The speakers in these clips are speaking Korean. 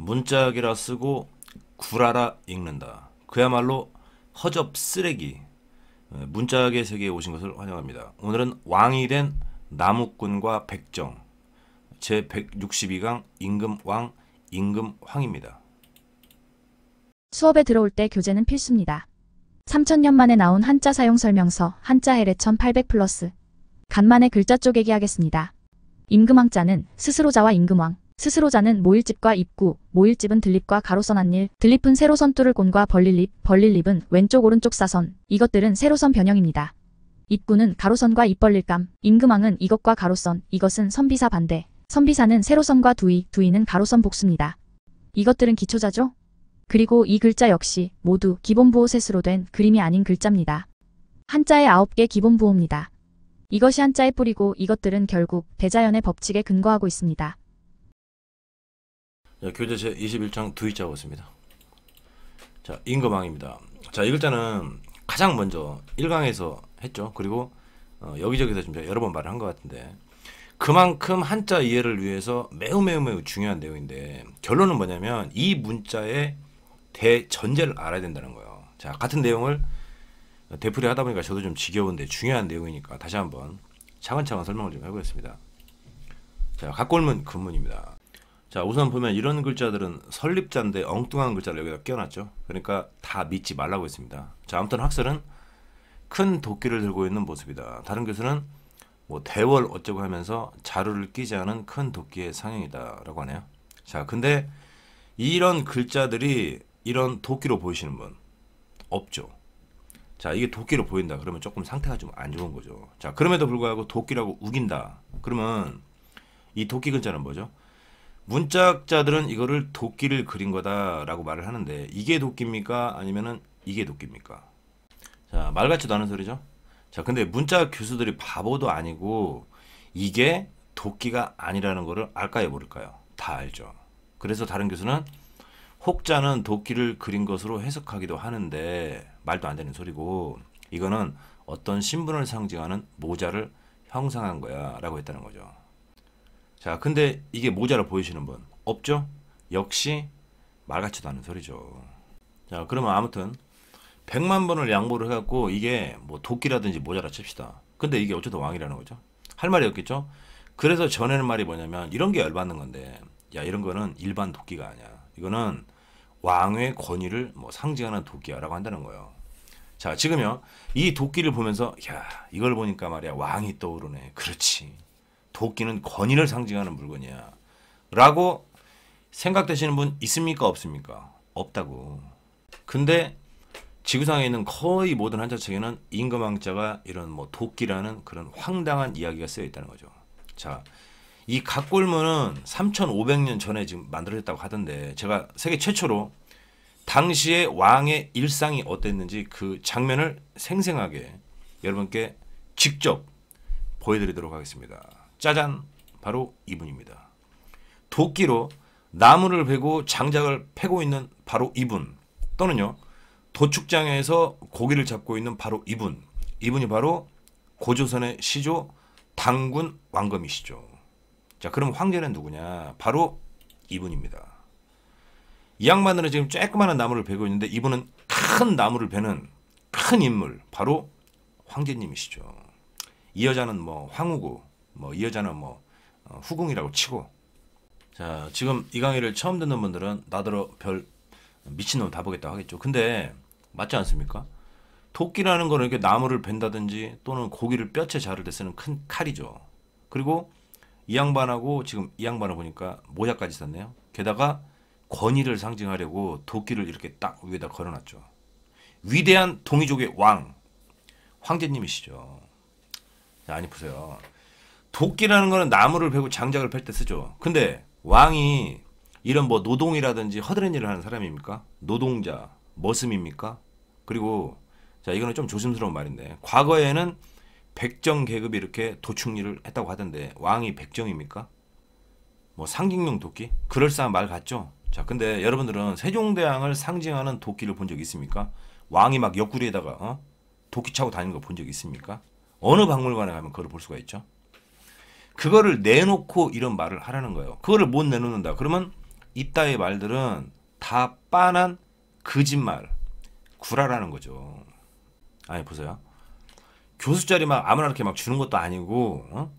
문짝이라 쓰고 구라라 읽는다. 그야말로 허접 쓰레기 예, 문짝의 세계에 오신 것을 환영합니다. 오늘은 왕이 된 나무꾼과 백정 제 162강 임금왕 임금황입니다. 수업에 들어올 때 교재는 필수입니다. 3천년 만에 나온 한자 사용 설명서 한자 해례 1800 플러스 간만에 글자 쪼개기 하겠습니다. 임금왕자는 스스로자와 임금왕 스스로자는 모일집과 입구, 모일집은 들립과 가로선 안일, 들립은 세로선 뚜를 곤과 벌릴립, 벌릴립은 왼쪽 오른쪽 사선, 이것들은 세로선 변형입니다. 입구는 가로선과 입벌릴감, 임금왕은 이것과 가로선, 이것은 선비사 반대, 선비사는 세로선과 두이, 두이는 가로선 복수입니다. 이것들은 기초자죠? 그리고 이 글자 역시 모두 기본부호셋으로 된 그림이 아닌 글자입니다. 한자의 아홉 개 기본부호입니다. 이것이 한자의 뿌리고 이것들은 결국 배자연의 법칙에 근거하고 있습니다. 자, 예, 교재 제 21장 두이자 보겠습니다. 자, 인거방입니다. 자, 이 글자는 가장 먼저 1강에서 했죠. 그리고 어, 여기저기서 지금 여러 번 말을 한 것 같은데 그만큼 한자 이해를 위해서 매우 매우 매우 중요한 내용인데 결론은 뭐냐면 이 문자의 대전제를 알아야 된다는 거예요. 자, 같은 내용을 대풀이 하다 보니까 저도 좀 지겨운데 중요한 내용이니까 다시 한 번 차근차근 설명을 좀 해보겠습니다. 자, 갓골문 근문입니다. 자 우선 보면 이런 글자들은 설립자인데 엉뚱한 글자를 여기다 끼워놨죠 그러니까 다 믿지 말라고 했습니다 자 아무튼 학설은 큰 도끼를 들고 있는 모습이다 다른 교수는 뭐 대월 어쩌고 하면서 자루를 끼지 않은 큰 도끼의 상형이다 라고 하네요 자 근데 이런 글자들이 이런 도끼로 보이시는 분 없죠 자 이게 도끼로 보인다 그러면 조금 상태가 좀 안 좋은 거죠 자 그럼에도 불구하고 도끼라고 우긴다 그러면 이 도끼 글자는 뭐죠 문자학자들은 이거를 도끼를 그린 거다라고 말을 하는데 이게 도끼입니까? 아니면은 이게 도끼입니까? 자, 말 같지도 않은 소리죠. 자, 근데 문자 교수들이 바보도 아니고 이게 도끼가 아니라는 거를 알까요, 모를까요? 다 알죠. 그래서 다른 교수는 혹자는 도끼를 그린 것으로 해석하기도 하는데 말도 안 되는 소리고 이거는 어떤 신분을 상징하는 모자를 형상한 거야라고 했다는 거죠. 자, 근데 이게 모자라 보이시는 분 없죠? 역시 말 같지도 않은 소리죠. 자, 그러면 아무튼 100만 번을 양보를 해갖고 이게 뭐 도끼라든지 모자라 칩시다. 근데 이게 어쨌든 왕이라는 거죠. 할 말이 없겠죠? 그래서 전에는 말이 뭐냐면 이런 게 열받는 건데 야 이런 거는 일반 도끼가 아니야. 이거는 왕의 권위를 뭐 상징하는 도끼야라고 한다는 거예요. 자 지금요 이 도끼를 보면서 야 이걸 보니까 말이야 왕이 떠오르네. 그렇지. 도끼는 권위를 상징하는 물건이야. 라고 생각되시는 분 있습니까? 없습니까? 없다고. 근데 지구상에 있는 거의 모든 한자책에는 임금왕자가 이런 뭐 도끼라는 그런 황당한 이야기가 쓰여 있다는 거죠. 자, 이 각골문은 3,500년 전에 지금 만들어졌다고 하던데 제가 세계 최초로 당시의 왕의 일상이 어땠는지 그 장면을 생생하게 여러분께 직접 보여드리도록 하겠습니다. 짜잔 바로 이분입니다. 도끼로 나무를 베고 장작을 패고 있는 바로 이분 또는요 도축장에서 고기를 잡고 있는 바로 이분 이분이 바로 고조선의 시조 당군 왕검이시죠. 자 그럼 황제는 누구냐 바로 이분입니다. 이 양반들은 지금 조그마한 나무를 베고 있는데 이분은 큰 나무를 베는 큰 인물 바로 황제님이시죠. 이 여자는 뭐 황후고 뭐이 여자는 뭐 어, 후궁이라고 치고 자 지금 이 강의를 처음 듣는 분들은 나더러 별 미친놈 다 보겠다 하겠죠. 근데 맞지 않습니까? 도끼라는 거는 이렇게 나무를 벤다든지 또는 고기를 뼈채 자를 때 쓰는 큰 칼이죠. 그리고 이 양반하고 지금 이 양반을 보니까 모자까지 썼네요. 게다가 권위를 상징하려고 도끼를 이렇게 딱 위에다 걸어놨죠. 위대한 동이족의 왕 황제님이시죠. 아니 보세요. 도끼라는 거는 나무를 베고 장작을 팰 때 쓰죠. 근데 왕이 이런 뭐 노동이라든지 허드렛 일을 하는 사람입니까? 노동자, 머슴입니까? 그리고 자 이거는 좀 조심스러운 말인데 과거에는 백정 계급이 이렇게 도축리를 했다고 하던데 왕이 백정입니까? 뭐 상징용 도끼? 그럴싸한 말 같죠? 자 근데 여러분들은 세종대왕을 상징하는 도끼를 본적 있습니까? 왕이 막 옆구리에다가 어? 도끼 차고 다니는 거 본적 있습니까? 어느 박물관에 가면 그걸 볼 수가 있죠? 그거를 내놓고 이런 말을 하라는 거예요. 그거를 못 내놓는다. 그러면 이따의 말들은 다 빤한 거짓말, 구라라는 거죠. 아니 보세요. 교수 자리 막 아무나 이렇게 막 주는 것도 아니고 어?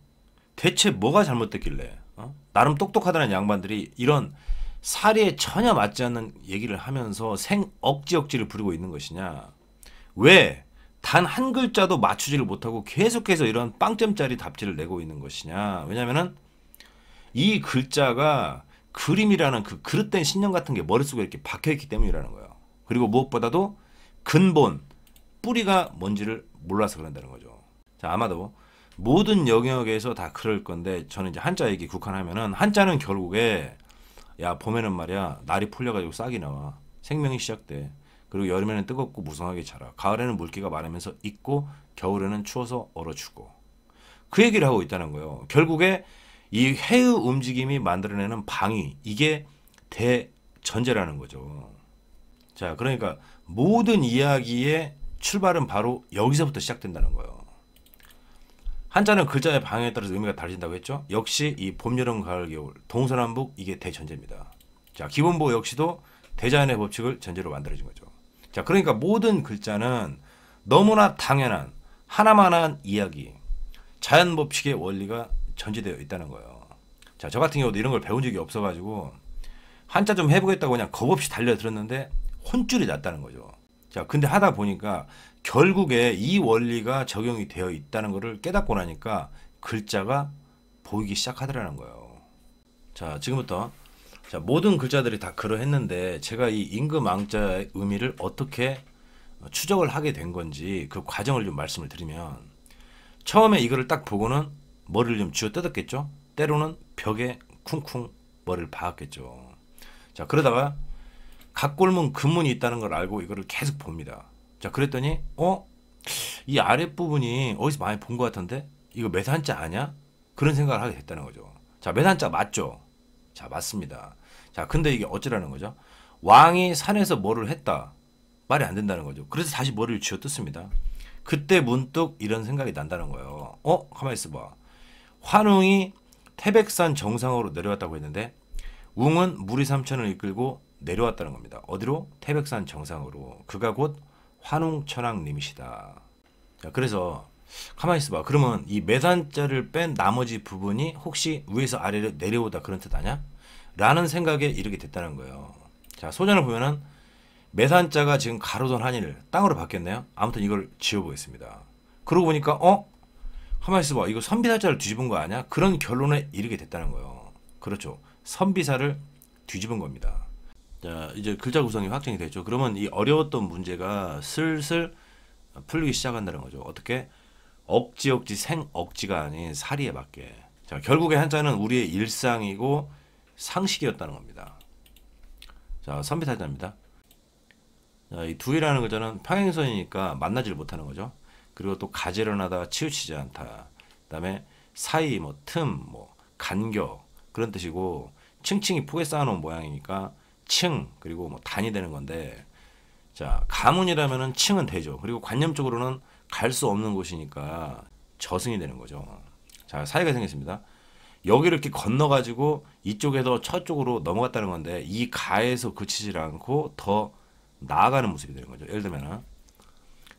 대체 뭐가 잘못됐길래 어? 나름 똑똑하다는 양반들이 이런 사리에 전혀 맞지 않는 얘기를 하면서 생 억지 억지를 부리고 있는 것이냐? 왜 단한 글자도 맞추지를 못하고 계속해서 이런 빵점짜리 답지를 내고 있는 것이냐. 왜냐면은 이 글자가 그림이라는 그 그릇된 신념 같은 게 머릿속에 이렇게 박혀있기 때문이라는 거예요. 그리고 무엇보다도 근본, 뿌리가 뭔지를 몰라서 그런다는 거죠. 자, 아마도 모든 영역에서 다 그럴 건데 저는 이제 한자 얘기 국한하면은 한자는 결국에 야 봄에는 말이야 날이 풀려가지고 싹이 나와 생명이 시작돼 그리고 여름에는 뜨겁고 무성하게 자라. 가을에는 물기가 많으면서 익고 겨울에는 추워서 얼어 죽고. 그 얘기를 하고 있다는 거예요. 결국에 이 해의 움직임이 만들어내는 방위 이게 대전제라는 거죠. 자, 그러니까 모든 이야기의 출발은 바로 여기서부터 시작된다는 거예요. 한자는 글자의 방향에 따라서 의미가 달라진다고 했죠. 역시 이 봄, 여름, 가을, 겨울, 동서남북 이게 대전제입니다. 자, 기본보 역시도 대자연의 법칙을 전제로 만들어진 거죠. 자, 그러니까 모든 글자는 너무나 당연한 하나만한 이야기, 자연 법칙의 원리가 전제되어 있다는 거예요. 자, 저 같은 경우도 이런 걸 배운 적이 없어가지고 한자 좀 해보겠다고 그냥 겁 없이 달려들었는데 혼쭐이 났다는 거죠. 자, 근데 하다 보니까 결국에 이 원리가 적용이 되어 있다는 것을 깨닫고 나니까 글자가 보이기 시작하더라는 거예요. 자, 지금부터 자, 모든 글자들이 다 그러했는데 제가 이 임금왕자의 의미를 어떻게 추적을 하게 된 건지 그 과정을 좀 말씀을 드리면 처음에 이거를 딱 보고는 머리를 좀 쥐어 뜯었겠죠. 때로는 벽에 쿵쿵 머리를 박았겠죠. 자 그러다가 각골문 금문이 있다는 걸 알고 이거를 계속 봅니다. 자 그랬더니 어? 이 아랫부분이 어디서 많이 본 것 같은데 이거 매산자 아니야? 그런 생각을 하게 됐다는 거죠. 자 매산자 맞죠? 자 맞습니다. 자, 근데 이게 어찌라는 거죠? 왕이 산에서 뭐를 했다. 말이 안 된다는 거죠. 그래서 다시 머리를 쥐어 뜯습니다. 그때 문득 이런 생각이 난다는 거예요. 어? 가만히 있어봐. 환웅이 태백산 정상으로 내려왔다고 했는데 웅은 무리 삼천을 이끌고 내려왔다는 겁니다. 어디로? 태백산 정상으로. 그가 곧 환웅천왕님이시다. 자, 그래서 가만히 있어봐. 그러면 이 매단자를 뺀 나머지 부분이 혹시 위에서 아래로 내려오다 그런 뜻 아냐? 라는 생각에 이르게 됐다는 거예요. 자, 소전을 보면은 매산자가 지금 가로던 한일 땅으로 바뀌었네요. 아무튼 이걸 지워보겠습니다. 그러고 보니까 어? 가만히 있어봐. 이거 선비사자를 뒤집은 거 아니야? 그런 결론에 이르게 됐다는 거예요. 그렇죠. 선비사를 뒤집은 겁니다. 자, 이제 글자 구성이 확정이 됐죠. 그러면 이 어려웠던 문제가 슬슬 풀리기 시작한다는 거죠. 어떻게? 억지 억지 생 억지가 아닌 사리에 맞게. 자, 결국에 한자는 우리의 일상이고 상식이었다는 겁니다. 자, 선비타자입니다. 이 두이라는 글자는 평행선이니까 만나질 못하는 거죠. 그리고 또 가지런 하다 치우치지 않다. 그다음에 사이, 뭐 틈, 뭐 간격 그런 뜻이고 층층이 폭에 쌓아놓은 모양이니까 층 그리고 뭐 단이 되는 건데 자 가문이라면은 층은 되죠. 그리고 관념적으로는 갈 수 없는 곳이니까 저승이 되는 거죠. 자 사이가 생겼습니다. 여기를 이렇게 건너가지고 이쪽에서 저쪽으로 넘어갔다는 건데 이 가에서 그치질 않고 더 나아가는 모습이 되는 거죠. 예를 들면은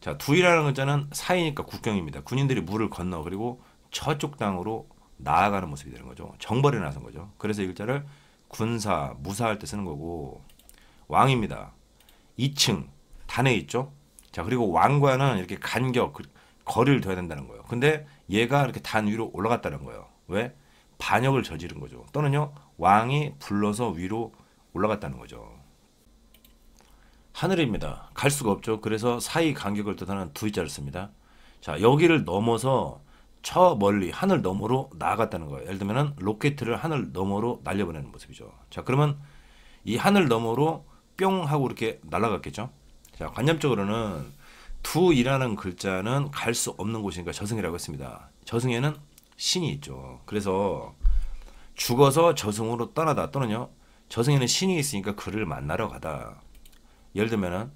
자 두이라는 글자는 사이니까 국경입니다. 군인들이 물을 건너 그리고 저쪽 땅으로 나아가는 모습이 되는 거죠. 정벌에 나선 거죠. 그래서 이 글자를 군사, 무사할 때 쓰는 거고 왕입니다. 2층 단에 있죠. 자 그리고 왕과는 이렇게 간격 그 거리를 둬야 된다는 거예요. 근데 얘가 이렇게 단 위로 올라갔다는 거예요. 왜? 반역을 저지른 거죠. 또는요 왕이 불러서 위로 올라갔다는 거죠. 하늘입니다. 갈 수가 없죠. 그래서 사이 간격을 뜻하는 두자를 씁니다. 자 여기를 넘어서 저 멀리 하늘 너머로 나아갔다는 거예요. 예를 들면 로켓을 하늘 너머로 날려보내는 모습이죠. 자 그러면 이 하늘 너머로 뿅 하고 이렇게 날아갔겠죠. 자 관념적으로는 두이라는 글자는 갈 수 없는 곳이니까 저승이라고 했습니다. 저승에는 신이 있죠. 그래서 죽어서 저승으로 떠나다 또는요. 저승에는 신이 있으니까 그를 만나러 가다. 예를 들면은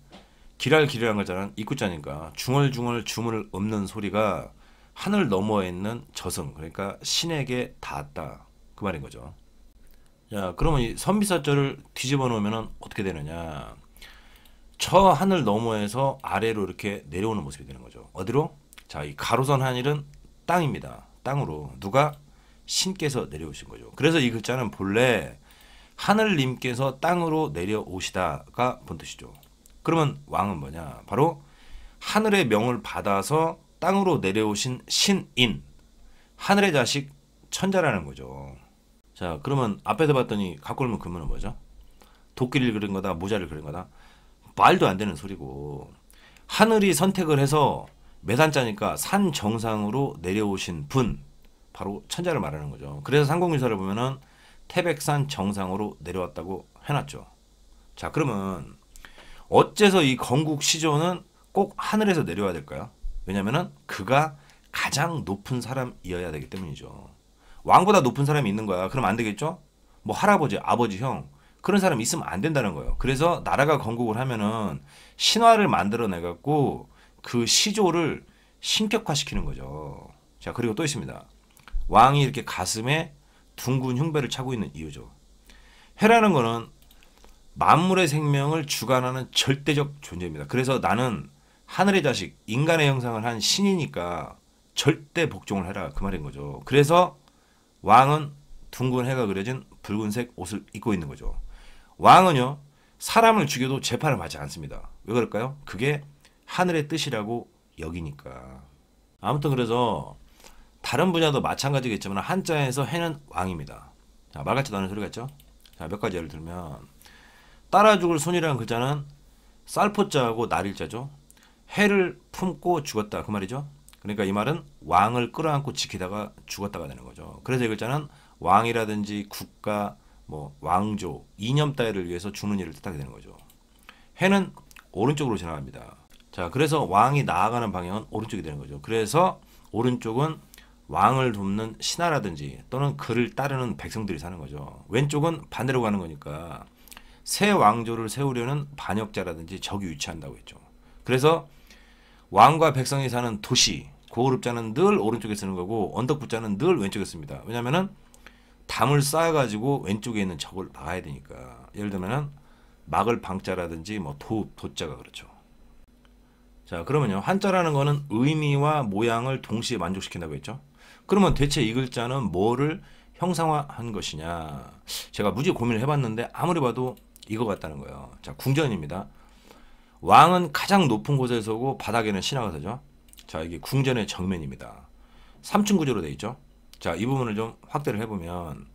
기랄기랄한 글자는 입구자니까 중얼중얼 주문을 읊는 소리가 하늘 너머에 있는 저승 그러니까 신에게 닿았다 그 말인 거죠. 자 그러면 이 선비사절을 뒤집어 놓으면 어떻게 되느냐? 저 하늘 너머에서 아래로 이렇게 내려오는 모습이 되는 거죠. 어디로? 자이 가로선 하늘은 땅입니다. 땅으로 누가 신께서 내려오신 거죠. 그래서 이 글자는 본래 하늘님께서 땅으로 내려오시다가 본 뜻이죠. 그러면 왕은 뭐냐? 바로 하늘의 명을 받아서 땅으로 내려오신 신인 하늘의 자식 천자라는 거죠. 자 그러면 앞에서 봤더니 가골면그문은 뭐죠? 도끼를 그린 거다 모자를 그린 거다 말도 안 되는 소리고 하늘이 선택을 해서 매산자니까 산 정상으로 내려오신 분 바로 천자를 말하는 거죠. 그래서 상공유사를 보면은 태백산 정상으로 내려왔다고 해놨죠. 자 그러면 어째서 이 건국 시조는 꼭 하늘에서 내려와야 될까요? 왜냐면은 그가 가장 높은 사람이어야 되기 때문이죠. 왕보다 높은 사람이 있는 거야. 그럼 안 되겠죠? 뭐 할아버지, 아버지, 형 그런 사람 있으면 안 된다는 거예요. 그래서 나라가 건국을 하면은 신화를 만들어내 갖고 그 시조를 신격화시키는 거죠. 자 그리고 또 있습니다. 왕이 이렇게 가슴에 둥근 흉배를 차고 있는 이유죠. 해라는 거는 만물의 생명을 주관하는 절대적 존재입니다. 그래서 나는 하늘의 자식, 인간의 형상을 한 신이니까 절대 복종을 해라 그 말인 거죠. 그래서 왕은 둥근 해가 그려진 붉은색 옷을 입고 있는 거죠. 왕은요 사람을 죽여도 재판을 받지 않습니다. 왜 그럴까요? 그게 하늘의 뜻이라고 여기니까. 아무튼 그래서 다른 분야도 마찬가지겠지만 한자에서 해는 왕입니다. 자, 말같이 나는 소리 같죠? 자, 몇 가지 예를 들면 따라 죽을 손이라는 글자는 쌀포자하고 날일자죠. 해를 품고 죽었다 그 말이죠. 그러니까 이 말은 왕을 끌어안고 지키다가 죽었다가 되는 거죠. 그래서 이 글자는 왕이라든지 국가, 뭐 왕조, 이념 따위를 위해서 죽는 일을 뜻하게 되는 거죠. 해는 오른쪽으로 지나갑니다. 자, 그래서 왕이 나아가는 방향은 오른쪽이 되는 거죠. 그래서 오른쪽은 왕을 돕는 신하라든지 또는 그를 따르는 백성들이 사는 거죠. 왼쪽은 반대로 가는 거니까 새 왕조를 세우려는 반역자라든지 적이 위치한다고 했죠. 그래서 왕과 백성이 사는 도시 고급자는늘 오른쪽에 쓰는 거고 언덕부자는 늘 왼쪽에 씁니다. 왜냐면은 담을 쌓아가지고 왼쪽에 있는 적을 막아야 되니까 예를 들면은 막을 방자라든지 뭐도 도자가 그렇죠. 자, 그러면요. 한자라는 거는 의미와 모양을 동시에 만족시킨다고 했죠. 그러면 대체 이 글자는 뭐를 형상화한 것이냐? 제가 무지 고민을 해봤는데 아무리 봐도 이거 같다는 거예요. 자, 궁전입니다. 왕은 가장 높은 곳에 서고 바닥에는 신하가 서죠. 자, 이게 궁전의 정면입니다. 3층 구조로 되어 있죠. 자, 이 부분을 좀 확대를 해보면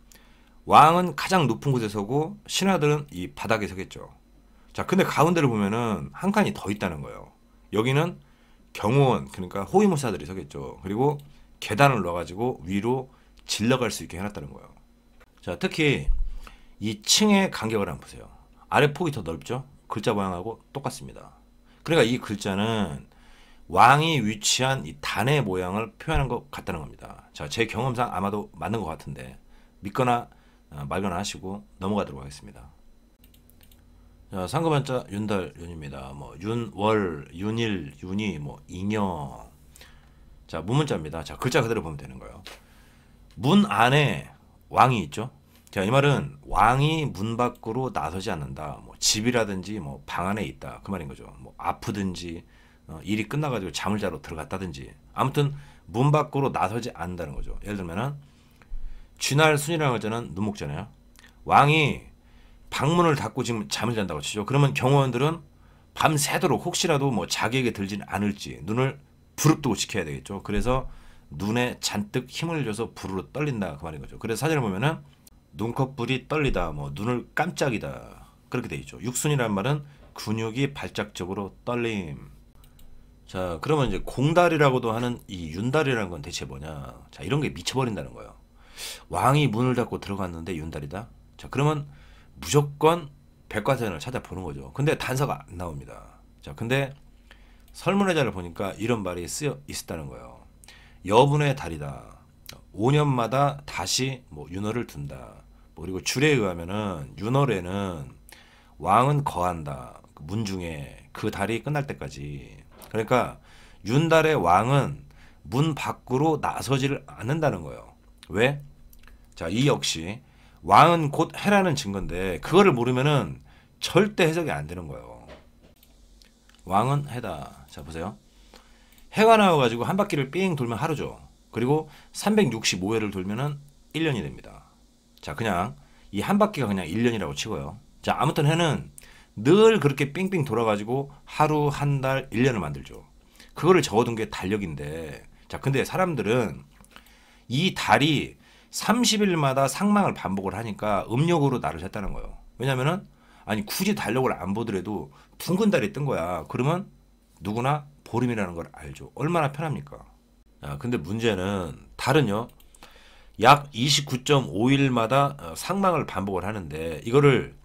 왕은 가장 높은 곳에 서고 신하들은 이 바닥에 서겠죠. 자, 근데 가운데를 보면은 한 칸이 더 있다는 거예요. 여기는 경호원 그러니까 호위무사들이 서겠죠. 그리고 계단을 넣어가지고 위로 질러갈 수 있게 해놨다는 거예요. 자 특히 이 층의 간격을 한번 보세요. 아래 폭이 더 넓죠? 글자 모양하고 똑같습니다. 그러니까 이 글자는 왕이 위치한 이 단의 모양을 표현한 것 같다는 겁니다. 자, 제 경험상 아마도 맞는 것 같은데 믿거나 어, 말거나 하시고 넘어가도록 하겠습니다. 어, 상급 한자 윤달 윤입니다. 뭐 윤월 윤일 윤이 뭐 인영 자 무문자입니다. 자 글자 그대로 보면 되는 거예요. 문 안에 왕이 있죠. 자이 말은 왕이 문 밖으로 나서지 않는다. 뭐 집이라든지 뭐 방 안에 있다 그 말인 거죠. 뭐 아프든지 어, 일이 끝나가지고 잠을 자러 들어갔다든지 아무튼 문 밖으로 나서지 않는다는 거죠. 예를 들면은 쥐날 순이라는 글자는 눈목잖아요. 왕이 방문을 닫고 지금 잠을 잔다고 치죠. 그러면 경호원들은 밤새도록 혹시라도 뭐자에게 들진 않을지 눈을 부릅뜨고 지켜야 되겠죠. 그래서 눈에 잔뜩 힘을 줘서 부르르 떨린다 그 말인 거죠. 그래서 사진을 보면은 눈꺼풀이 떨리다, 뭐 눈을 깜짝이다 그렇게 돼 있죠. 육순이란 말은 근육이 발작적으로 떨림. 자, 그러면 이제 공달이라고도 하는 이 윤달이라는 건 대체 뭐냐? 자, 이런 게 미쳐버린다는 거예요. 왕이 문을 닫고 들어갔는데 윤달이다. 자, 그러면 무조건 백과사전을 찾아보는 거죠. 근데 단서가 안 나옵니다. 자, 근데 설문회자를 보니까 이런 말이 쓰여 있었다는 거예요. 여분의 달이다. 5년마다 다시 뭐윤어를 둔다. 뭐 그리고 줄에 의하면은 윤어에는 왕은 거한다. 그 문중에 그 달이 끝날 때까지. 그러니까 윤달의 왕은 문 밖으로 나서지를 않는다는 거예요. 왜? 자, 이 역시 왕은 곧 해라는 증거인데 그거를 모르면은 절대 해석이 안 되는 거예요. 왕은 해다. 자 보세요. 해가 나와가지고 한 바퀴를 삥 돌면 하루죠. 그리고 365회를 돌면은 1년이 됩니다. 자 그냥 이 한 바퀴가 그냥 1년이라고 치고요. 자 아무튼 해는 늘 그렇게 삥삥 돌아가지고 하루 한 달 1년을 만들죠. 그거를 적어둔 게 달력인데 자 근데 사람들은 이 달이 30일마다 상망을 반복을 하니까 음력으로 날을 했다는 거예요. 왜냐면은 아니 굳이 달력을 안 보더라도 둥근 달이 뜬 거야. 그러면 누구나 보름이라는 걸 알죠. 얼마나 편합니까? 아, 근데 문제는 달은요. 약 29.5일마다 어, 상망을 반복을 하는데 이거를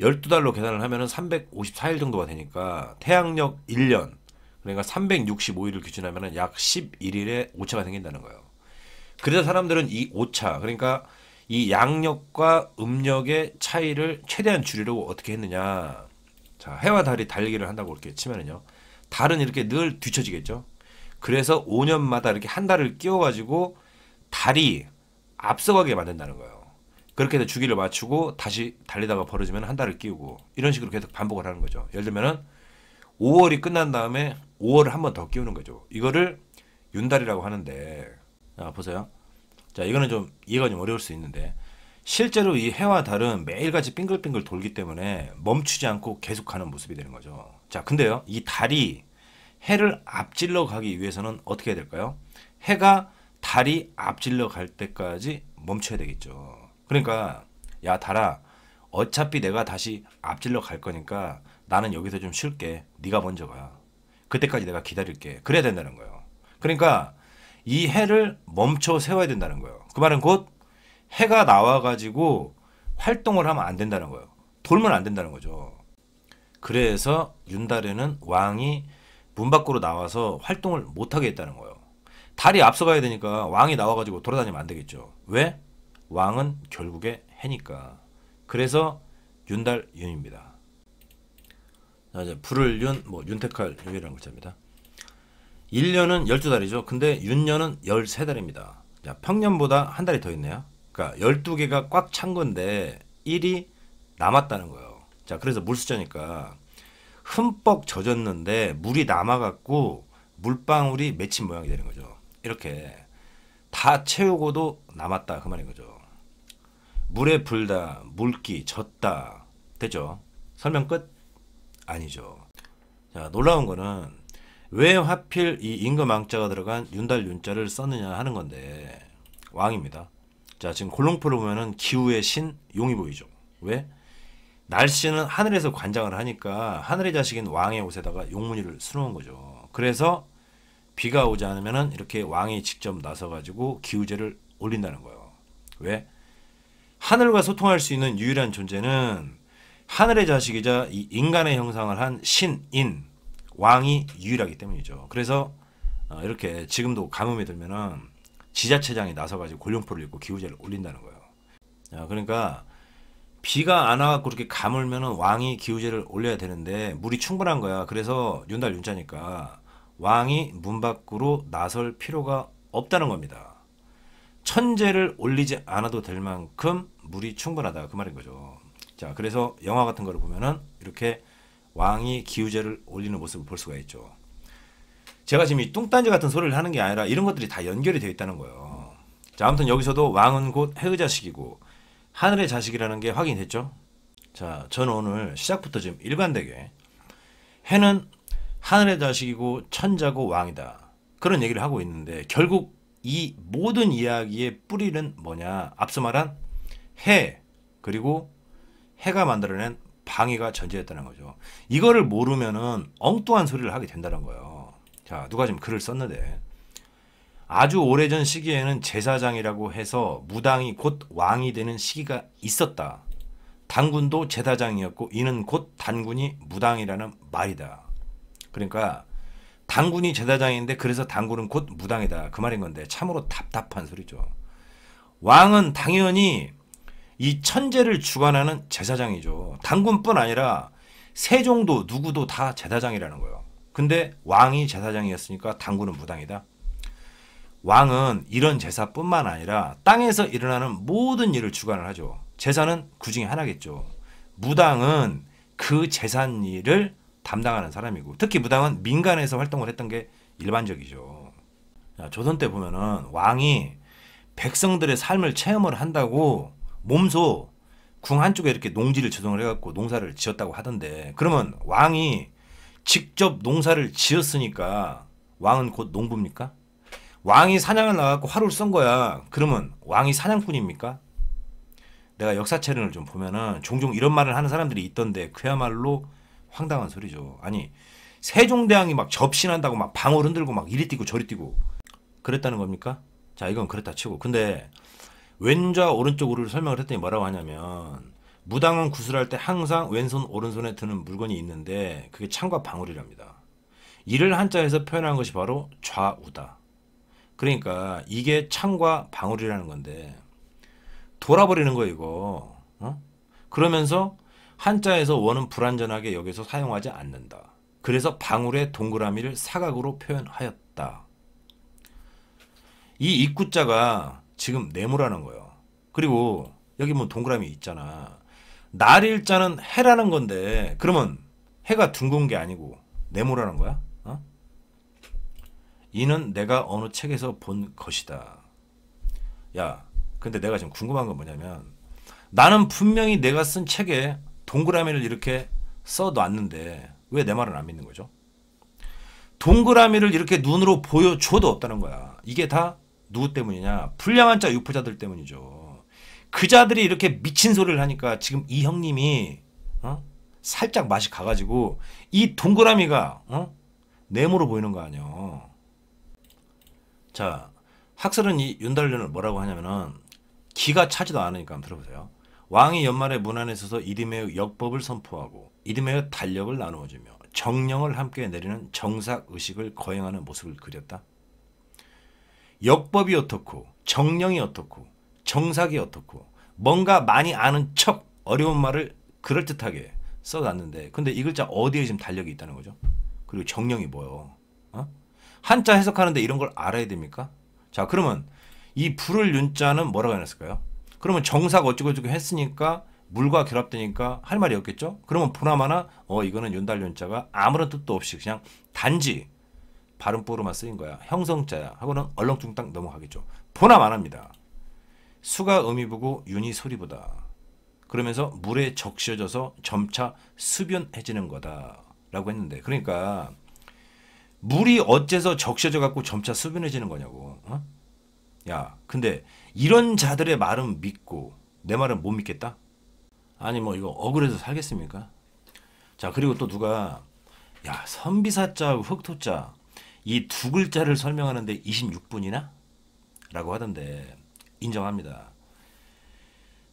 12달로 계산을 하면은 354일 정도가 되니까 태양력 1년 그러니까 365일을 기준하면약 11일에 오차가 생긴다는 거예요. 그래서 사람들은 이 오차 그러니까 이 양력과 음력의 차이를 최대한 줄이려고 어떻게 했느냐. 자, 해와 달이 달리기를 한다고 이렇게 치면은요. 달은 이렇게 늘 뒤처지겠죠. 그래서 5년마다 이렇게 한 달을 끼워 가지고 달이 앞서가게 만든다는 거예요. 그렇게 해서 주기를 맞추고 다시 달리다가 벌어지면 한 달을 끼우고 이런 식으로 계속 반복을 하는 거죠. 예를 들면은 5월이 끝난 다음에 5월을 한 번 더 끼우는 거죠. 이거를 윤달이라고 하는데 자 아, 보세요. 자 이거는 좀 이해가 좀 어려울 수 있는데 실제로 이 해와 달은 매일같이 빙글빙글 돌기 때문에 멈추지 않고 계속 가는 모습이 되는 거죠. 자, 근데요. 이 달이 해를 앞질러 가기 위해서는 어떻게 해야 될까요? 해가 달이 앞질러 갈 때까지 멈춰야 되겠죠. 그러니까 야 달아 어차피 내가 다시 앞질러 갈 거니까 나는 여기서 좀 쉴게. 네가 먼저 가. 그때까지 내가 기다릴게. 그래야 된다는 거예요. 그러니까 이 해를 멈춰 세워야 된다는 거예요. 그 말은 곧 해가 나와가지고 활동을 하면 안 된다는 거예요. 돌면 안 된다는 거죠. 그래서 윤달에는 왕이 문 밖으로 나와서 활동을 못하게 했다는 거예요. 달이 앞서가야 되니까 왕이 나와가지고 돌아다니면 안 되겠죠. 왜? 왕은 결국에 해니까. 그래서 윤달윤입니다. 자, 이제 불을 윤, 뭐 윤택할 윤이라는 글자입니다. 1년은 12달이죠. 근데 윤년은 13달입니다. 자, 평년보다 한 달이 더 있네요. 그러니까 12개가 꽉 찬 건데 1이 남았다는 거예요. 자, 그래서 물수저니까 흠뻑 젖었는데 물이 남아갖고 물방울이 맺힌 모양이 되는 거죠. 이렇게 다 채우고도 남았다 그 말인 거죠. 물에 불다, 물기, 젖다 되죠. 설명 끝? 아니죠. 자, 놀라운 거는 왜 하필 이 임금왕자가 들어간 윤달윤자를 썼느냐 하는 건데 왕입니다. 자 지금 골롱포를 보면은 기후의 신 용이 보이죠. 왜? 날씨는 하늘에서 관장을 하니까 하늘의 자식인 왕의 옷에다가 용무늬를 수놓은 거죠. 그래서 비가 오지 않으면은 이렇게 왕이 직접 나서 가지고 기우제를 올린다는 거예요. 왜? 하늘과 소통할 수 있는 유일한 존재는 하늘의 자식이자 이 인간의 형상을 한 신인 왕이 유일하기 때문이죠. 그래서 어, 이렇게 지금도 가뭄이 들면은 지자체장이 나서가지고 곤룡포를 입고 기후제를 올린다는 거예요. 어, 그러니까 비가 안 와갖고 그렇게 가물면은 왕이 기후제를 올려야 되는데 물이 충분한 거야. 그래서 윤달 윤자니까 왕이 문 밖으로 나설 필요가 없다는 겁니다. 천재를 올리지 않아도 될 만큼 물이 충분하다 그 말인 거죠. 자 그래서 영화 같은 거를 보면은 이렇게 왕이 기우제를 올리는 모습을 볼 수가 있죠. 제가 지금 이 뚱딴지 같은 소리를 하는 게 아니라 이런 것들이 다 연결이 되어 있다는 거예요. 자, 아무튼 여기서도 왕은 곧 해의 자식이고 하늘의 자식이라는 게확인 됐죠. 자, 저는 오늘 시작부터 지금 일관되게 해는 하늘의 자식이고 천자고 왕이다. 그런 얘기를 하고 있는데 결국 이 모든 이야기의 뿌리는 뭐냐? 앞서 말한 해 그리고 해가 만들어낸 방해가 전제했다는 거죠. 이거를 모르면은 엉뚱한 소리를 하게 된다는 거예요. 자, 누가 지금 글을 썼는데 아주 오래전 시기에는 제사장이라고 해서 무당이 곧 왕이 되는 시기가 있었다. 단군도 제사장이었고 이는 곧 단군이 무당이라는 말이다. 그러니까 단군이 제사장인데 그래서 단군은 곧 무당이다. 그 말인 건데 참으로 답답한 소리죠. 왕은 당연히 이 천재를 주관하는 제사장이죠. 당군뿐 아니라 세종도 누구도 다 제사장이라는 거예요. 근데 왕이 제사장이었으니까 당군은 무당이다. 왕은 이런 제사뿐만 아니라 땅에서 일어나는 모든 일을 주관을 하죠. 제사는 그 중에 하나겠죠. 무당은 그 재산 일을 담당하는 사람이고 특히 무당은 민간에서 활동을 했던 게 일반적이죠. 조선 때 보면은 왕이 백성들의 삶을 체험을 한다고 몸소 궁 한쪽에 이렇게 농지를 조성을 해갖고 농사를 지었다고 하던데 그러면 왕이 직접 농사를 지었으니까 왕은 곧 농부입니까? 왕이 사냥을 나가고 화를쏜 거야. 그러면 왕이 사냥꾼입니까? 내가 역사 체널을좀 보면은 종종 이런 말을 하는 사람들이 있던데 그야말로 황당한 소리죠. 아니 세종대왕이 막 접신한다고 막 방울 흔들고 막 이리 뛰고 저리 뛰고 그랬다는 겁니까? 자 이건 그랬다 치고 근데 왼좌 오른쪽으로 설명을 했더니 뭐라고 하냐면 무당은 구슬할 때 항상 왼손 오른손에 드는 물건이 있는데 그게 창과 방울이랍니다. 이를 한자에서 표현한 것이 바로 좌우다. 그러니까 이게 창과 방울이라는 건데 돌아버리는 거 이거. 어? 그러면서 한자에서 원은 불완전하게 여기서 사용하지 않는다. 그래서 방울의 동그라미를 사각으로 표현하였다. 이 입구자가 지금 네모라는 거예요. 그리고 여기 뭐 동그라미 있잖아. 날 일자는 해라는 건데 그러면 해가 둥근 게 아니고 네모라는 거야? 어? 이는 내가 어느 책에서 본 것이다. 야, 근데 내가 지금 궁금한 건 뭐냐면 나는 분명히 내가 쓴 책에 동그라미를 이렇게 써놨는데 왜 내말을안 믿는 거죠? 동그라미를 이렇게 눈으로 보여줘도 없다는 거야. 이게 다 누구 때문이냐? 불량한 자 유포자들 때문이죠. 그 자들이 이렇게 미친 소리를 하니까 지금 이 형님이 어? 살짝 맛이 가가지고 이 동그라미가 어? 네모로 보이는 거 아니요. 자 학설은 이 윤달련을 뭐라고 하냐면은 기가 차지도 않으니까 한번 들어보세요. 왕이 연말에 문안에 있서 이름의 역법을 선포하고 이름의 달력을 나누어주며 정령을 함께 내리는 정삭 의식을 거행하는 모습을 그렸다. 역법이 어떻고 정령이 어떻고 정사기 어떻고 뭔가 많이 아는 척 어려운 말을 그럴듯하게 써놨는데 근데 이 글자 어디에 지금 달력이 있다는 거죠? 그리고 정령이 뭐요? 어? 한자 해석하는데 이런 걸 알아야 됩니까? 자 그러면 이 불을 윤자는 뭐라고 해놨을까요? 그러면 정사가 어쩌고저쩌고 했으니까 물과 결합되니까 할 말이 없겠죠? 그러면 보나마나 어 이거는 윤달윤자가 아무런 뜻도 없이 그냥 단지 발음보로만 쓰인 거야. 형성자야. 하고는 얼렁뚱땅 넘어가겠죠. 보나 마나입니다. 수가 음이 보고 윤이 소리보다. 그러면서 물에 적셔져서 점차 수변해지는 거다라고 했는데 그러니까 물이 어째서 적셔져 갖고 점차 수변해지는 거냐고. 어? 야, 근데 이런 자들의 말은 믿고 내 말은 못 믿겠다? 아니 뭐 이거 억울해서 살겠습니까? 자 그리고 또 누가 야 선비사자 흑토자 이두 글자를 설명하는데 26분이나? 라고 하던데 인정합니다.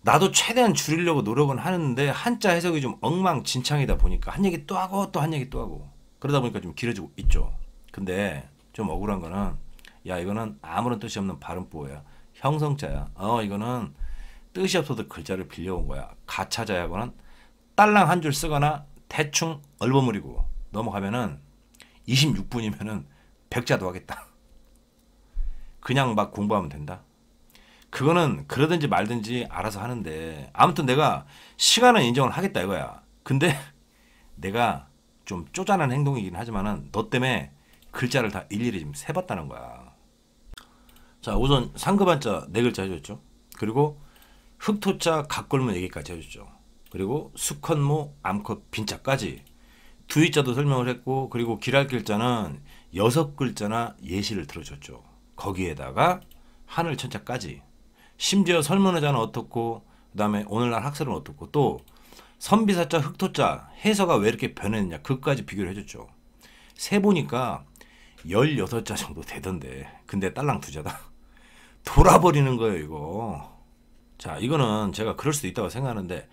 나도 최대한 줄이려고 노력은 하는데 한자 해석이 좀 엉망진창이다 보니까 한 얘기 또 하고 또 한 얘기 또 하고 그러다 보니까 좀 길어지고 있죠. 근데 좀 억울한 거는 야 이거는 아무런 뜻이 없는 발음보호야. 형성자야. 어 이거는 뜻이 없어도 글자를 빌려온 거야. 가차자야거는 딸랑 한 줄 쓰거나 대충 얼버무리고 넘어가면은 26분이면은 백자도 하겠다. 그냥 막 공부하면 된다. 그거는 그러든지 말든지 알아서 하는데 아무튼 내가 시간은 인정을 하겠다 이거야. 근데 내가 좀 쪼잔한 행동이긴 하지만은 너 때문에 글자를 다 일일이 지금 세봤다는 거야. 자 우선 상급한자 네 글자 해줬죠. 그리고 흑토자 각골문 얘기까지 네 해줬죠. 그리고 수컷모 암컷 빈자까지 두이자도 설명을 했고 그리고 기할길자는 여섯 글자나 예시를 들어줬죠. 거기에다가 하늘 천차까지 심지어 설문회자는 어떻고 그 다음에 오늘날 학설은 어떻고 또 선비사자 흑토자 해서가 왜 이렇게 변했냐 그까지 비교를 해줬죠. 세 보니까 16자 정도 되던데 근데 딸랑 두자다 돌아버리는 거예요 이거 자 이거는 제가 그럴 수도 있다고 생각하는데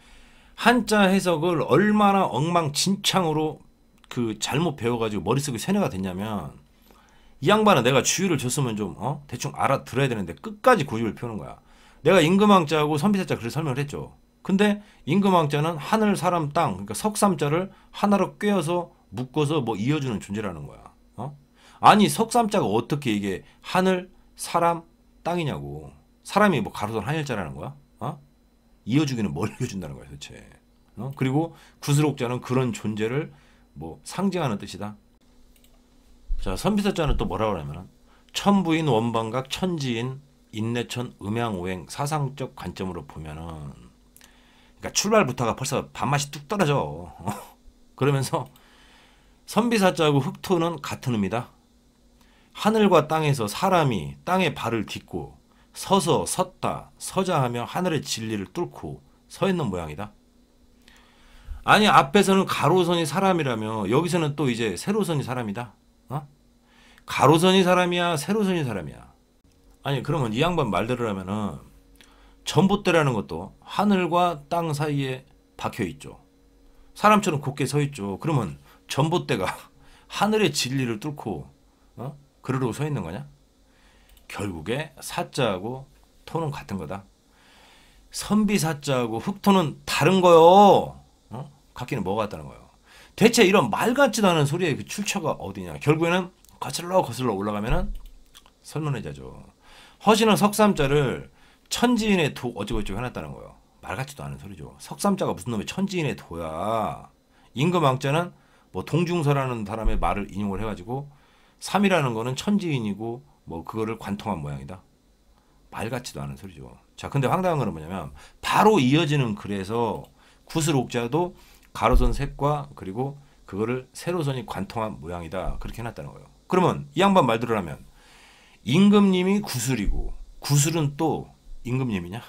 한자 해석을 얼마나 엉망진창으로 그 잘못 배워가지고 머릿속에 세뇌가 됐냐면 이 양반은 내가 주의를 줬으면 좀 어? 대충 알아들어야 되는데 끝까지 고집을 펴는 거야. 내가 임금왕자하고 선비자자 글을 설명을 했죠. 근데 임금왕자는 하늘 사람 땅 그러니까 석삼자를 하나로 꿰어서 묶어서 뭐 이어주는 존재라는 거야. 어? 아니 석삼자가 어떻게 이게 하늘 사람 땅이냐고. 사람이 뭐 가로선 한일자라는 거야? 어? 이어주기는 뭘 이어준다는 거야 도대체. 어? 그리고 구슬옥자는 그런 존재를 뭐 상징하는 뜻이다. 자 선비서자는 또 뭐라 그러냐면 천부인 원방각 천지인 인내천 음양오행 사상적 관점으로 보면은 그러니까 출발부터가 벌써 밥맛이 뚝 떨어져. 그러면서 선비사자하고 흑토는 같은 의미다. 하늘과 땅에서 사람이 땅에 발을 딛고 서서 섰다 서자하며 하늘의 진리를 뚫고 서 있는 모양이다. 아니 앞에서는 가로선이 사람이라며 여기서는 또 이제 세로선이 사람이다. 어? 가로선이 사람이야, 세로선이 사람이야. 아니 그러면 이 양반 말대로 라면은 전봇대라는 것도 하늘과 땅 사이에 박혀 있죠. 사람처럼 곱게서 있죠. 그러면 전봇대가 하늘의 진리를 뚫고 어? 그러려고 서 있는 거냐? 결국에 사자하고 토는 같은 거다. 선비사자하고 흑토는 다른 거요. 갖기는 뭐가 같다는 거예요. 대체 이런 말 같지도 않은 소리의 그 출처가 어디냐. 결국에는 거슬러 거슬러 올라가면은 설문회자죠. 허신은 석삼자를 천지인의 도 어쩌고저쩌고 해놨다는 거예요. 말 같지도 않은 소리죠. 석삼자가 무슨 놈의 천지인의 도야. 임금왕자는 뭐 동중서라는 사람의 말을 인용을 해가지고 삼이라는 거는 천지인이고 뭐 그거를 관통한 모양이다. 말 같지도 않은 소리죠. 자, 근데 황당한 거는 뭐냐면 바로 이어지는 글에서 구슬옥자도 가로선 색과 그리고 그거를 세로선이 관통한 모양이다. 그렇게 해놨다는 거예요. 그러면 이 양반 말대로 라면 임금님이 구술이고 구술은 또 임금님이냐?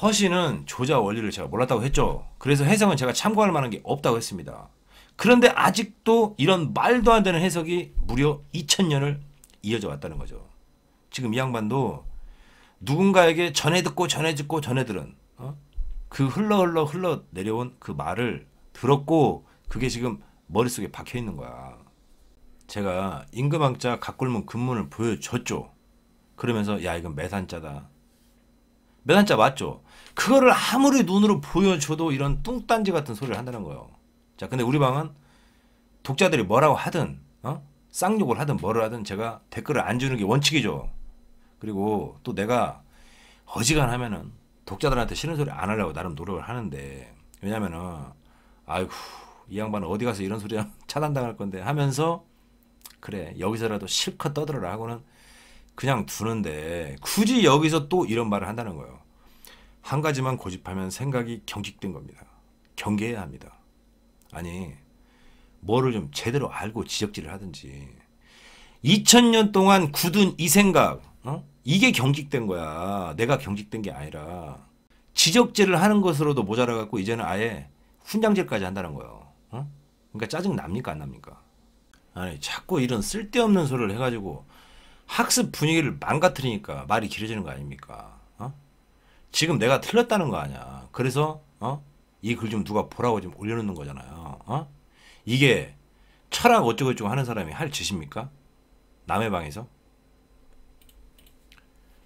허씨는 조자 원리를 제가 몰랐다고 했죠. 그래서 해석은 제가 참고할 만한 게 없다고 했습니다. 그런데 아직도 이런 말도 안 되는 해석이 무려 2000년을 이어져 왔다는 거죠. 지금 이 양반도 누군가에게 전해 듣고 전해 듣고 전해 들은 그 흘러 흘러 흘러 내려온 그 말을 들었고 그게 지금 머릿속에 박혀 있는 거야. 제가 임금왕자 각골문 근문을 보여줬죠. 그러면서 야 이건 매산자다. 매산자 맞죠? 그거를 아무리 눈으로 보여줘도 이런 뚱딴지 같은 소리를 한다는 거예요. 자 근데 우리 방은 독자들이 뭐라고 하든 어? 쌍욕을 하든 뭐를 하든 제가 댓글을 안 주는 게 원칙이죠. 그리고 또 내가 어지간하면은 독자들한테 싫은 소리 안 하려고 나름 노력을 하는데 왜냐면은 아이고 이 양반은 어디 가서 이런 소리 하 차단당할 건데 하면서 그래 여기서라도 실컷 떠들어라 하고는 그냥 두는데 굳이 여기서 또 이런 말을 한다는 거예요. 한 가지만 고집하면 생각이 경직된 겁니다. 경계해야 합니다. 아니 뭐를 좀 제대로 알고 지적질을 하든지 2000년 동안 굳은 이 생각 어? 이게 경직된 거야. 내가 경직된 게 아니라 지적질를 하는 것으로도 모자라 갖고 이제는 아예 훈장제까지 한다는 거예요. 어? 그러니까 짜증 납니까 안 납니까? 아니 자꾸 이런 쓸데없는 소리를 해가지고 학습 분위기를 망가뜨리니까 말이 길어지는 거 아닙니까? 어? 지금 내가 틀렸다는 거 아니야. 그래서 어? 이 글 좀 누가 보라고 좀 올려놓는 거잖아요. 어? 이게 철학 어쩌고저쩌고 하는 사람이 할 짓입니까? 남의 방에서?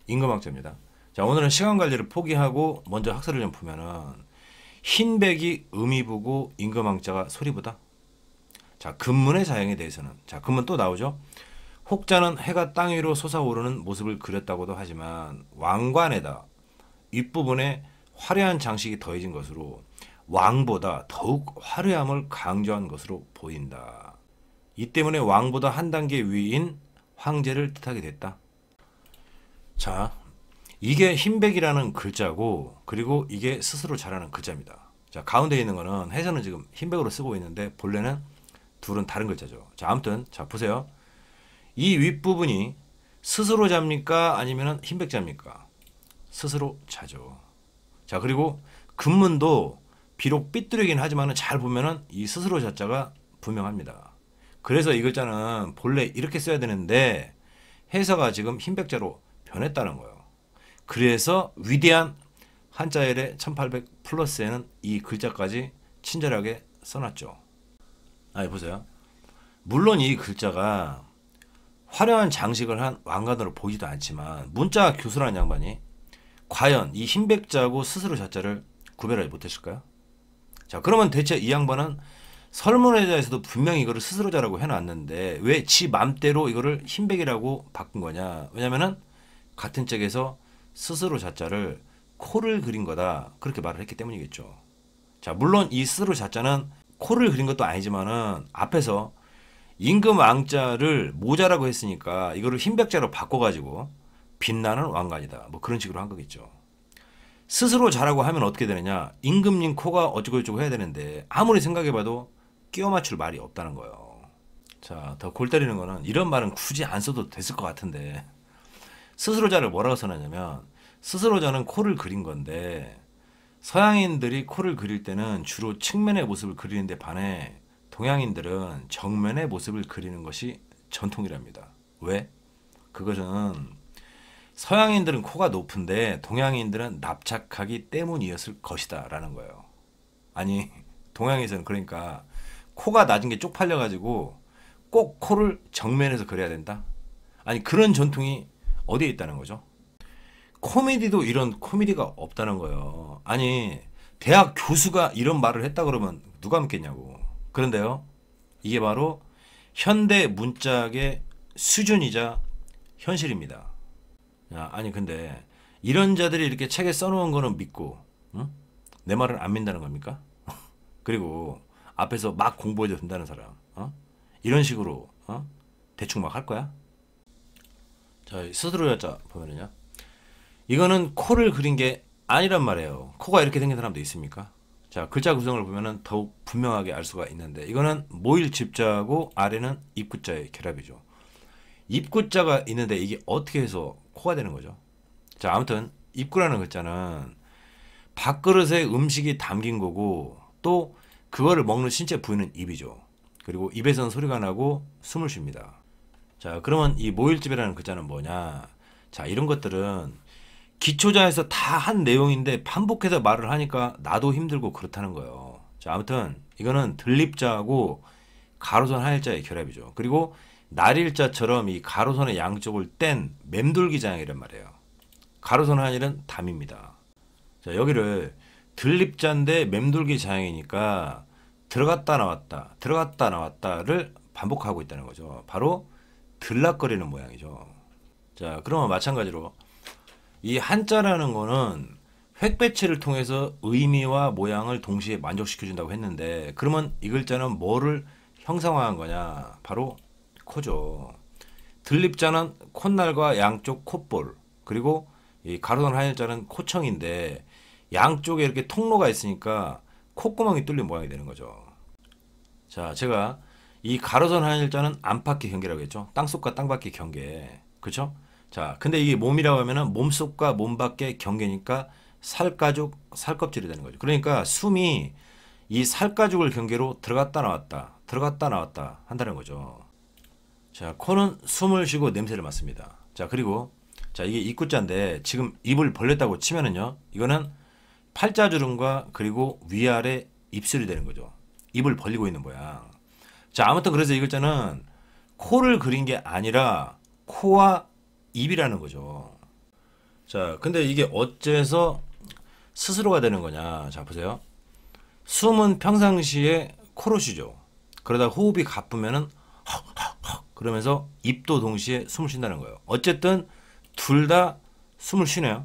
임금학자입니다. 자, 오늘은 시간 관리를 포기하고 먼저 학설을 좀 보면은 흰백이 의미부고 임금왕자가 소리보다 자, 금문의 자행에 대해서는 자, 금문 또 나오죠. 혹자는 해가 땅 위로 솟아오르는 모습을 그렸다고도 하지만 왕관에다 윗부분에 화려한 장식이 더해진 것으로 왕보다 더욱 화려함을 강조한 것으로 보인다. 이 때문에 왕보다 한 단계 위인 황제를 뜻하게 됐다. 자, 이게 흰백이라는 글자고 그리고 이게 스스로 자라는 글자입니다. 자, 가운데 있는 거는 해서는 지금 흰백으로 쓰고 있는데 본래는 둘은 다른 글자죠. 자, 아무튼 자, 보세요. 이 윗부분이 스스로 잡니까 아니면 흰백 잡니까? 스스로 자죠. 자, 그리고 근문도 비록 삐뚤이긴 하지만 잘 보면은 이 스스로 자자가 분명합니다. 그래서 이 글자는 본래 이렇게 써야 되는데 해서가 지금 흰백자로 변했다는 거예요. 그래서 위대한 한자열의 1800 플러스에는 이 글자까지 친절하게 써놨죠. 아, 보세요. 물론 이 글자가 화려한 장식을 한 왕관으로 보이지도 않지만 문자 교수라는 양반이 과연 이 흰백자고 스스로 자자를 구별하지 못했을까요? 자 그러면 대체 이 양반은 설문회자에서도 분명히 이거를 스스로자라고 해놨는데 왜 지 맘대로 이거를 흰백이라고 바꾼 거냐 왜냐면은 같은 쪽에서 스스로 자자를 코를 그린 거다 그렇게 말을 했기 때문이겠죠. 자 물론 이 스스로 자자는 코를 그린 것도 아니지만은 앞에서 임금 왕자를 모자라고 했으니까 이거를 흰백자로 바꿔가지고 빛나는 왕관이다 뭐 그런 식으로 한 거겠죠. 스스로 자라고 하면 어떻게 되느냐 임금님 코가 어쩌고저쩌고 해야 되는데 아무리 생각해봐도 끼워 맞출 말이 없다는 거예요. 자더 골 때리는 거는 이런 말은 굳이 안 써도 됐을 것 같은데 스스로자를 뭐라고 써놨냐면 스스로자는 코를 그린 건데 서양인들이 코를 그릴 때는 주로 측면의 모습을 그리는데 반해 동양인들은 정면의 모습을 그리는 것이 전통이랍니다. 왜? 그것은 서양인들은 코가 높은데 동양인들은 납작하기 때문이었을 것이다 라는 거예요. 아니 동양에서는 그러니까 코가 낮은 게 쪽팔려가지고 꼭 코를 정면에서 그려야 된다? 아니 그런 전통이 어디에 있다는 거죠? 코미디도 이런 코미디가 없다는 거예요. 아니 대학 교수가 이런 말을 했다 그러면 누가 믿겠냐고. 그런데요. 이게 바로 현대 문짝의 수준이자 현실입니다. 야, 아니 근데 이런 자들이 이렇게 책에 써놓은 거는 믿고 응? 내 말은 안 믿는다는 겁니까? 그리고 앞에서 막 공부해도 된다는 사람 어? 이런 식으로 어? 대충 막 할 거야? 저희 스스로 여자 보면은요. 이거는 코를 그린 게 아니란 말이에요. 코가 이렇게 생긴 사람도 있습니까? 자, 글자 구성을 보면은 더욱 분명하게 알 수가 있는데 이거는 모일 집자고 아래는 입구자의 결합이죠. 입구자가 있는데 이게 어떻게 해서 코가 되는 거죠? 자, 아무튼 입구라는 글자는 밥그릇에 음식이 담긴 거고 또 그거를 먹는 신체 부위는 입이죠. 그리고 입에서는 소리가 나고 숨을 쉽니다. 자, 그러면 이 모일집이라는 글자는 뭐냐? 자, 이런 것들은 기초자에서 다 한 내용인데 반복해서 말을 하니까 나도 힘들고 그렇다는 거예요. 자, 아무튼 이거는 들립자하고 가로선 하일자의 결합이죠. 그리고 날일자처럼 이 가로선의 양쪽을 뗀 맴돌기장이란 말이에요. 가로선 하일은 담입니다. 자, 여기를 들립자인데 맴돌기장이니까 들어갔다 나왔다, 들어갔다 나왔다를 반복하고 있다는 거죠. 바로 들락거리는 모양이죠. 자, 그러면 마찬가지로 이 한자라는 거는 획배체를 통해서 의미와 모양을 동시에 만족시켜준다고 했는데 그러면 이 글자는 뭐를 형상화한 거냐? 바로 코죠. 들립자는 콧날과 양쪽 콧볼 그리고 이 가로선 하일자는 코청인데 양쪽에 이렇게 통로가 있으니까 콧구멍이 뚫린 모양이 되는 거죠. 자, 제가 이 가로선 한일자는 안팎의 경계라고 했죠. 땅속과 땅밖의 경계. 그렇죠? 자, 근데 이게 몸이라고 하면은 몸속과 몸밖의 경계니까 살가죽, 살껍질이 되는 거죠. 그러니까 숨이 이 살가죽을 경계로 들어갔다 나왔다, 들어갔다 나왔다 한다는 거죠. 자, 코는 숨을 쉬고 냄새를 맡습니다. 자, 그리고 자, 이게 입구자인데 지금 입을 벌렸다고 치면은요. 이거는 팔자주름과 그리고 위아래 입술이 되는 거죠. 입을 벌리고 있는 모양. 자, 아무튼 그래서 이글자는 코를 그린 게 아니라 코와 입이라는 거죠. 자, 근데 이게 어째서 스스로가 되는 거냐. 자, 보세요. 숨은 평상시에 코로 쉬죠. 그러다 호흡이 가쁘면은 그러면서 입도 동시에 숨을 쉰다는 거예요. 어쨌든 둘 다 숨을 쉬네요.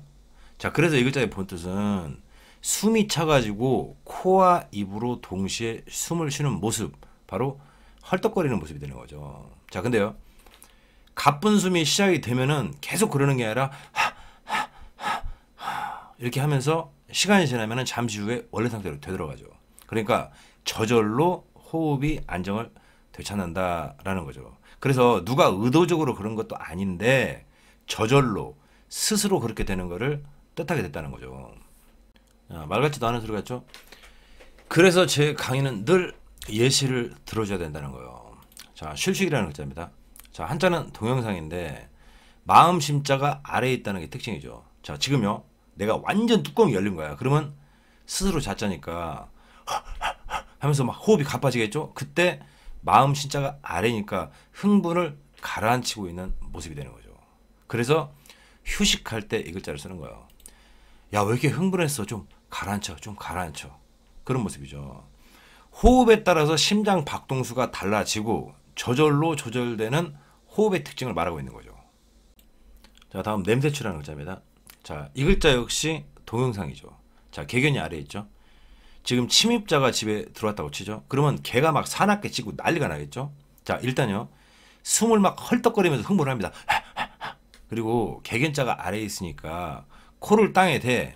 자, 그래서 이 글자의 본 뜻은 숨이 차가지고 코와 입으로 동시에 숨을 쉬는 모습, 바로 헐떡거리는 모습이 되는 거죠. 자, 근데요. 가쁜 숨이 시작이 되면은 계속 그러는 게 아니라 하, 하, 하, 하 이렇게 하면서 시간이 지나면은 잠시 후에 원래 상태로 되돌아가죠. 그러니까 저절로 호흡이 안정을 되찾는다라는 거죠. 그래서 누가 의도적으로 그런 것도 아닌데 저절로 스스로 그렇게 되는 거를 뜻하게 됐다는 거죠. 아, 말 같지도 않은 소리 같죠? 그래서 제 강의는 늘 예시를 들어줘야 된다는 거예요. 자, 쉴식이라는 글자입니다. 자, 한자는 동영상인데 마음 심자가 아래에 있다는 게 특징이죠. 자, 지금요. 내가 완전 뚜껑이 열린 거야. 그러면 스스로 자자니까 하면서 막 호흡이 가빠지겠죠? 그때 마음 심자가 아래니까 흥분을 가라앉히고 있는 모습이 되는 거죠. 그래서 휴식할 때 이 글자를 쓰는 거예요. 야, 왜 이렇게 흥분했어? 좀 가라앉혀, 좀 가라앉혀. 그런 모습이죠. 호흡에 따라서 심장 박동수가 달라지고 저절로 조절되는 호흡의 특징을 말하고 있는 거죠. 자, 다음 냄새추라는 글자입니다. 자, 이 글자 역시 동영상이죠. 자, 개견이 아래 에 있죠. 지금 침입자가 집에 들어왔다고 치죠. 그러면 개가 막 사납게 찌고 난리가 나겠죠. 자, 일단요. 숨을 막 헐떡거리면서 흥분을 합니다. 그리고 개견자가 아래에 있으니까 코를 땅에 대.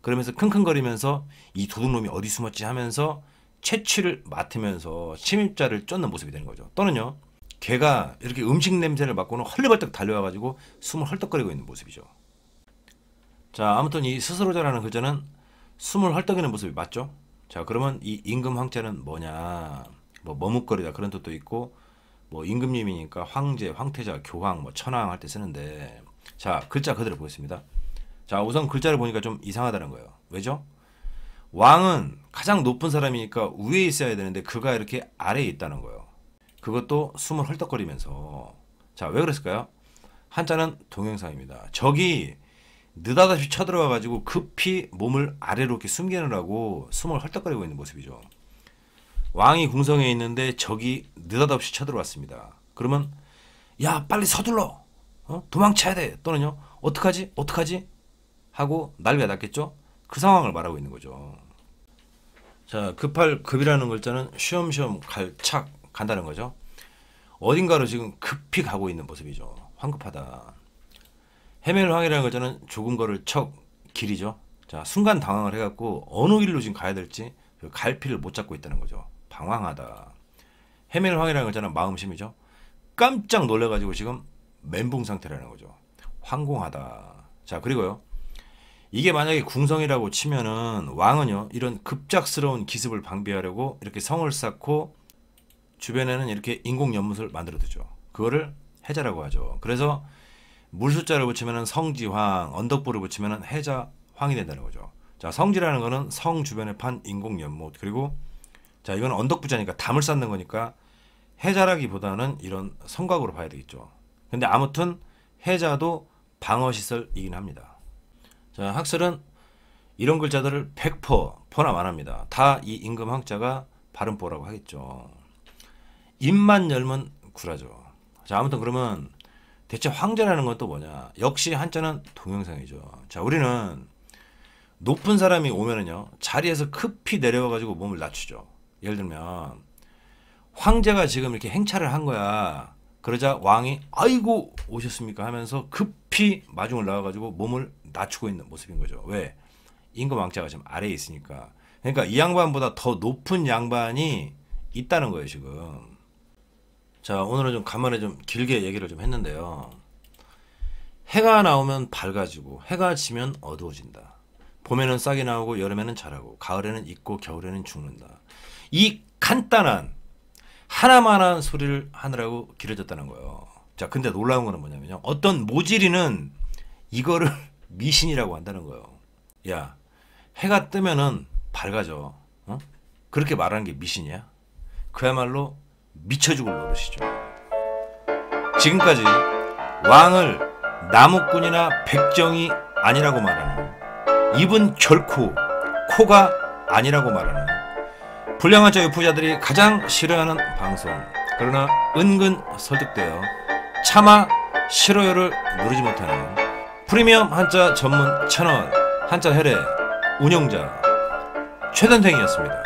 그러면서 킁킁거리면서 이 도둑놈이 어디 숨었지 하면서 채취를 맡으면서 침입자를 쫓는 모습이 되는 거죠. 또는요. 개가 이렇게 음식 냄새를 맡고는 헐레벌떡 달려와가지고 숨을 헐떡거리고 있는 모습이죠. 자 아무튼 이 스스로자라는 글자는 숨을 헐떡이는 모습이 맞죠? 자 그러면 이 임금 황제는 뭐냐 뭐 머뭇거리다 그런 뜻도 있고 뭐 임금님이니까 황제, 황태자, 교황, 뭐 천황 할 때 쓰는데 자 글자 그대로 보겠습니다. 자 우선 글자를 보니까 좀 이상하다는 거예요. 왜죠? 왕은 가장 높은 사람이니까 위에 있어야 되는데 그가 이렇게 아래에 있다는 거예요. 그것도 숨을 헐떡거리면서 자왜 그랬을까요? 한자는 동영상입니다. 적이 느닷없이 쳐들어와 가지고 급히 몸을 아래로 이렇게 숨기느라고 숨을 헐떡거리고 있는 모습이죠. 왕이 궁성에 있는데 적이 느닷없이 쳐들어왔습니다. 그러면 야 빨리 서둘러 어? 도망쳐야 돼 또는요 어떡하지 어떡하지 하고 난리가 났겠죠. 그 상황을 말하고 있는 거죠. 자, 급할 급이라는 글자는 쉬엄쉬엄 갈착 간다는 거죠. 어딘가로 지금 급히 가고 있는 모습이죠. 황급하다. 헤멜 황이라는 글자는 좁은 거를 척 길이죠. 자, 순간 당황을 해갖고 어느 길로 지금 가야 될지 그 갈피를 못 잡고 있다는 거죠. 방황하다. 헤멜 황이라는 글자는 마음심이죠. 깜짝 놀래가지고 지금 멘붕 상태라는 거죠. 황공하다. 자, 그리고요. 이게 만약에 궁성이라고 치면은 왕은요 이런 급작스러운 기습을 방비하려고 이렇게 성을 쌓고 주변에는 이렇게 인공 연못을 만들어 두죠. 그거를 해자라고 하죠. 그래서 물숫자를 붙이면은 성지황, 언덕부를 붙이면은 해자황이 된다는 거죠. 자 성지라는 거는 성 주변에 판 인공 연못 그리고 자 이건 언덕부자니까 담을 쌓는 거니까 해자라기보다는 이런 성곽으로 봐야 되겠죠. 근데 아무튼 해자도 방어시설이긴 합니다. 자, 학설은 이런 글자들을 백0 0 포함 합니다. 다 이 임금 학자가 발음보라고 하겠죠. 입만 열면 구라죠. 자, 아무튼 그러면 대체 황제라는 건 또 뭐냐? 역시 한자는 동영상이죠. 자, 우리는 높은 사람이 오면은요, 자리에서 급히 내려와가지고 몸을 낮추죠. 예를 들면, 황제가 지금 이렇게 행차를 한 거야. 그러자 왕이, 아이고, 오셨습니까? 하면서 급히 마중을 나와가지고 몸을 낮추고 있는 모습인 거죠. 왜? 임금 왕자가 지금 아래에 있으니까. 그러니까 이 양반보다 더 높은 양반이 있다는 거예요, 지금. 자, 오늘은 좀 간만에 좀 길게 얘기를 좀 했는데요. 해가 나오면 밝아지고 해가 지면 어두워진다. 봄에는 싹이 나오고 여름에는 자라고 가을에는 익고 겨울에는 죽는다. 이 간단한 하나만한 소리를 하느라고 길어졌다는 거예요. 자, 근데 놀라운 거는 뭐냐면요. 어떤 모질이는 이거를 미신이라고 한다는 거예요. 야, 해가 뜨면은 밝아져. 어? 그렇게 말하는 게 미신이야? 그야말로 미쳐 죽을 노릇이죠. 지금까지 왕을 나무꾼이나 백정이 아니라고 말하는 입은 결코 코가 아니라고 말하는 불량한 자 유포자들이 가장 싫어하는 방송 그러나 은근 설득되어 차마 싫어요를 누르지 못하는 프리미엄 한자 전문 채널 한자 해례 운영자 최단생이었습니다.